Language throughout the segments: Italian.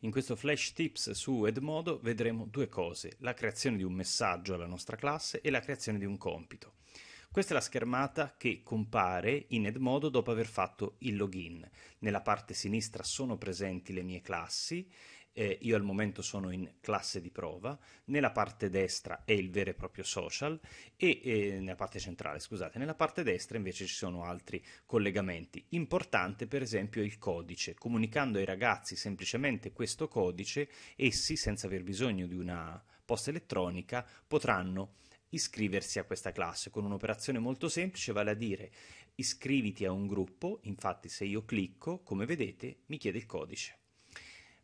In questo flash tips su Edmodo vedremo due cose, la creazione di un messaggio alla nostra classe e la creazione di un compito. Questa è la schermata che compare in Edmodo dopo aver fatto il login. Nella parte sinistra sono presenti le mie classi eh, io al momento sono in classe di prova, nella parte destra è il vero e proprio social e eh, nella parte centrale, scusate, nella parte destra invece ci sono altri collegamenti. Importante per esempio il codice, comunicando ai ragazzi semplicemente questo codice, essi senza aver bisogno di una posta elettronica potranno iscriversi a questa classe con un'operazione molto semplice, vale a dire iscriviti a un gruppo, infatti se io clicco, come vedete, mi chiede il codice.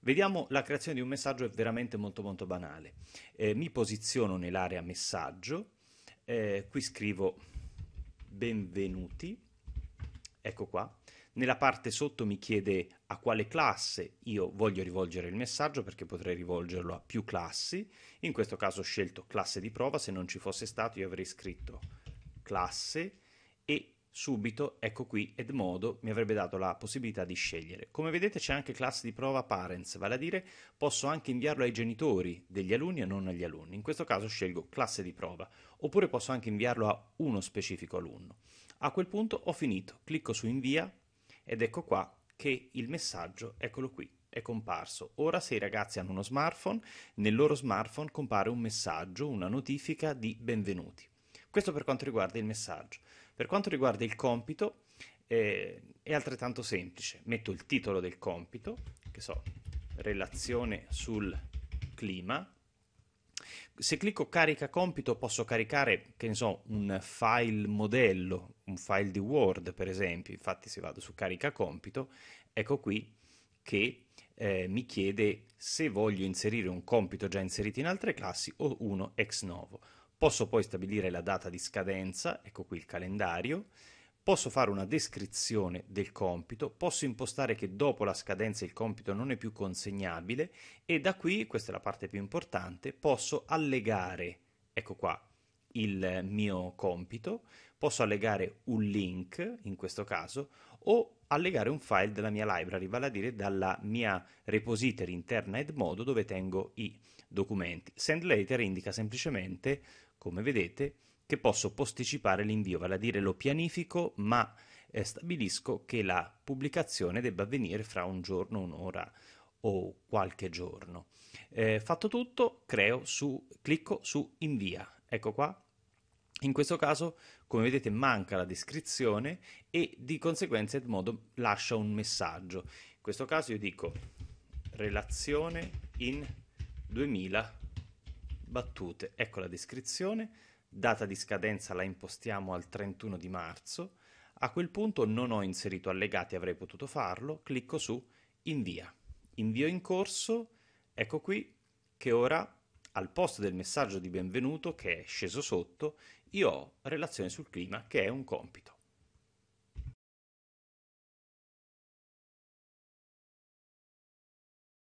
Vediamo la creazione di un messaggio è veramente molto molto banale. Eh, mi posiziono nell'area messaggio, eh, qui scrivo benvenuti, ecco qua. Nella parte sotto mi chiede a quale classe io voglio rivolgere il messaggio perché potrei rivolgerlo a più classi. In questo caso ho scelto classe di prova, se non ci fosse stato io avrei scritto classe e subito, ecco qui, Edmodo mi avrebbe dato la possibilità di scegliere. Come vedete c'è anche classe di prova parents, vale a dire posso anche inviarlo ai genitori degli alunni e non agli alunni. In questo caso scelgo classe di prova, oppure posso anche inviarlo a uno specifico alunno. A quel punto ho finito, clicco su invia ed ecco qua che il messaggio, eccolo qui, è comparso. Ora se i ragazzi hanno uno smartphone, nel loro smartphone compare un messaggio, una notifica di benvenuti. Questo per quanto riguarda il messaggio. Per quanto riguarda il compito, eh, è altrettanto semplice. Metto il titolo del compito, che so, relazione sul clima. Se clicco carica compito posso caricare, che ne so, un file modello, un file di Word per esempio, infatti se vado su carica compito, ecco qui che eh, mi chiede se voglio inserire un compito già inserito in altre classi o uno ex novo. Posso poi stabilire la data di scadenza, ecco qui il calendario, posso fare una descrizione del compito, posso impostare che dopo la scadenza il compito non è più consegnabile e da qui, questa è la parte più importante, posso allegare, ecco qua, il mio compito, posso allegare un link in questo caso o allegare un file della mia library, vale a dire dalla mia repository interna Edmodo dove tengo i documenti. Send later indica semplicemente come vedete, che posso posticipare l'invio, vale a dire lo pianifico, ma eh, stabilisco che la pubblicazione debba avvenire fra un giorno, un'ora o qualche giorno. Eh, fatto tutto, creo su, clicco su invia. Ecco qua. In questo caso, come vedete, manca la descrizione e di conseguenza Edmodo lascia un messaggio. In questo caso io dico relazione in 2000 battute, ecco la descrizione, data di scadenza la impostiamo al 31 di marzo, a quel punto non ho inserito allegati, avrei potuto farlo, clicco su invia, invio in corso, ecco qui che ora al posto del messaggio di benvenuto che è sceso sotto, io ho relazione sul clima che è un compito.